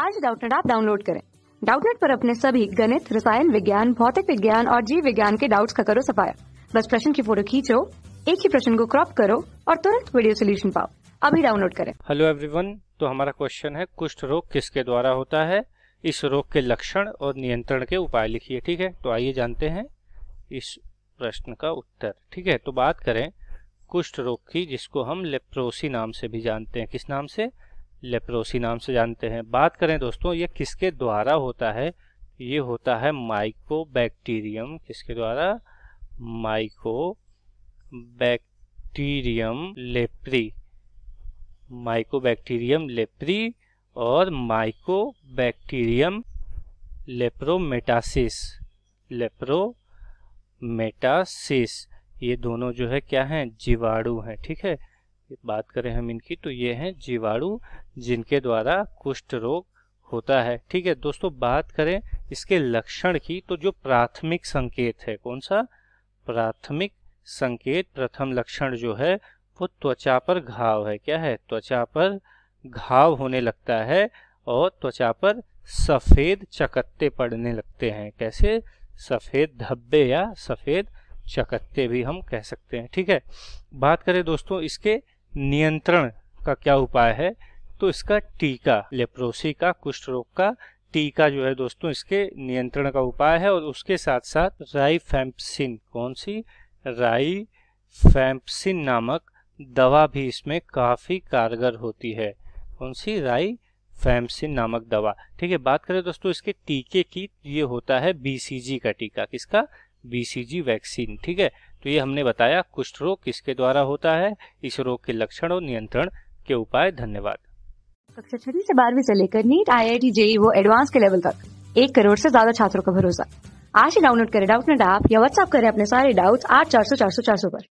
आज डाउटनेट आप डाउनलोड करें डाउटनेट पर अपने सभी गणित रसायन विज्ञान भौतिक विज्ञान और जीव विज्ञान के डाउट्स का करो सफाया बस प्रश्न की फोटो खींचो एक ही प्रश्न को क्रॉप करो और तुरंत वीडियो सोल्यूशन पाओ अभी डाउनलोड करें हेलो एवरीवन तो हमारा क्वेश्चन है कुष्ठ रोग किसके द्वारा होता है इस रोग के लक्षण और नियंत्रण के उपाय लिखिए ठीक है तो आइए जानते हैं इस प्रश्न का उत्तर ठीक है तो बात करें कुष्ठ रोग की जिसको हम लेप्रोसी नाम से भी जानते हैं किस नाम से लेप्रोसी नाम से जानते हैं बात करें दोस्तों ये किसके द्वारा होता है ये होता है माइकोबैक्टीरियम किसके द्वारा बैक्टीरियम लेप्री माइकोबैक्टीरियम लेप्री और माइकोबैक्टीरियम लेप्रोमेटासिस लेप्रोमेटासिस ये दोनों जो है क्या हैं जीवाणु हैं ठीक है बात करें हम इनकी तो ये हैं जीवाणु जिनके द्वारा कुष्ठ रोग होता है ठीक है दोस्तों बात करें इसके लक्षण की तो जो प्राथमिक संकेत है कौन सा प्राथमिक संकेत प्रथम लक्षण जो है वो त्वचा पर घाव है क्या है त्वचा पर घाव होने लगता है और त्वचा पर सफ़ेद चकत्ते पड़ने लगते हैं कैसे सफ़ेद धब्बे या सफ़ेद चकत्ते भी हम कह सकते हैं ठीक है बात करें दोस्तों इसके नियंत्रण का क्या उपाय है तो इसका टीका लेप्रोसी का कुष्ठ रोग का टीका जो है दोस्तों इसके नियंत्रण का उपाय है और उसके साथ साथ राइफेम्पसिन कौन सी राइफेम्पसिन नामक दवा भी इसमें काफ़ी कारगर होती है कौन सी राई नामक दवा ठीक है बात करें दोस्तों इसके टीके की ये होता है बीसीजी का टीका किसका बीसीजी वैक्सीन ठीक है तो ये हमने बताया कुष्ठ रोग किसके द्वारा होता है इस रोग के लक्षण और नियंत्रण के उपाय धन्यवाद कक्षा छठी से बारहवीं से लेकर NEET I I T JEE वो एडवांस के लेवल तक एक करोड़ से ज्यादा छात्रों का भरोसा आज ही डाउनलोड करें डाउट नेट ऐप या व्हाट्सएप करें अपने सारे डाउट्स आठ चार सौ चार सौ चार सौ पर